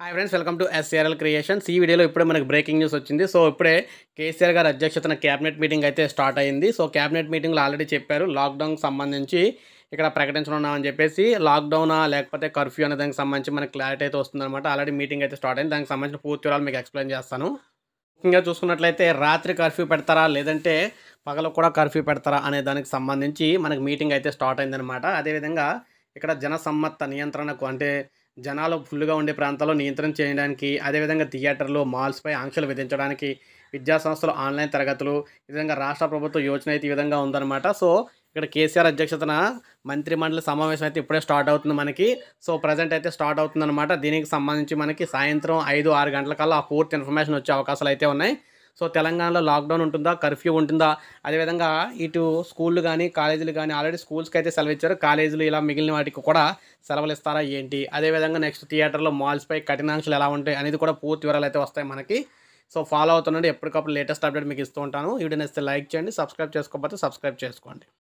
hi friends welcome to SRL creations ఈ వీడియోలో ఇప్పుడే మనకు బ్రేకింగ్ న్యూస్ వచ్చింది సో ఇప్పుడే కేసీఆర్ గారి అధ్యక్షతన క్యాబినెట్ మీటింగ్ అయితే స్టార్ట్ అయింది సో క్యాబినెట్ మీటింగ్లో ఆల్రెడీ చెప్పారు లాక్డౌన్కి సంబంధించి ఇక్కడ ప్రకటించనున్నామని చెప్పేసి లాక్డౌనా లేకపోతే కర్ఫ్యూ అనే దానికి సంబంధించి మనకి క్లారిటీ అయితే వస్తుందన్నమాట ఆల్రెడీ మీటింగ్ అయితే స్టార్ట్ అయింది దానికి సంబంధించిన పూర్తి వివరాలు మీకు ఎక్స్ప్లెయిన్ చేస్తాను ముఖ్యంగా చూసుకున్నట్లయితే రాత్రి కర్ఫ్యూ పెడతారా లేదంటే పగలకు కూడా కర్ఫ్యూ పెడతారా అనే దానికి సంబంధించి మనకి మీటింగ్ అయితే స్టార్ట్ అయిందనమాట అదేవిధంగా ఇక్కడ జనసమ్మత్త నియంత్రణకు అంటే జనాలు ఫుల్గా ఉండే ప్రాంతాల్లో నియంత్రణ చేయడానికి అదేవిధంగా థియేటర్లు మాల్స్పై ఆంక్షలు విధించడానికి విద్యాసంస్థలు ఆన్లైన్ తరగతులు ఈ విధంగా రాష్ట్ర ప్రభుత్వ యోచన అయితే ఈ విధంగా ఉందన్నమాట సో ఇక్కడ కేసీఆర్ అధ్యక్షతన మంత్రి మండలి సమావేశం అయితే ఇప్పుడే స్టార్ట్ అవుతుంది మనకి సో ప్రజెంట్ అయితే స్టార్ట్ అవుతుందన్నమాట దీనికి సంబంధించి మనకి సాయంత్రం ఐదు ఆరు గంటల కల్లా పూర్తి ఇన్ఫర్మేషన్ వచ్చే అవకాశాలు అయితే ఉన్నాయి సో తెలంగాణలో లాక్డౌన్ ఉంటుందా కర్ఫ్యూ ఉంటుందా అదేవిధంగా ఇటు స్కూళ్ళు కానీ కాలేజీలు కానీ ఆల్రెడీ స్కూల్స్కి అయితే సెలవు ఇచ్చారు కాలేజీలు ఇలా మిగిలిన వాటికి కూడా సెలవులు ఇస్తారా ఏంటి అదేవిధంగా నెక్స్ట్ థియేటర్లో మాల్స్పై కఠినాంశాలు ఎలా ఉంటాయి అనేది కూడా పూర్తి వివరాలు అయితే వస్తాయి మనకి సో ఫాలో అవుతుండండి ఎప్పటికప్పుడు లేటెస్ట్ అప్డేట్ మీకు ఇస్తూ ఉంటాను వీడియో నచ్చితే లైక్ చేయండి సబ్స్క్రైబ్ చేసుకోకపోతే సబ్స్క్రైబ్ చేసుకోండి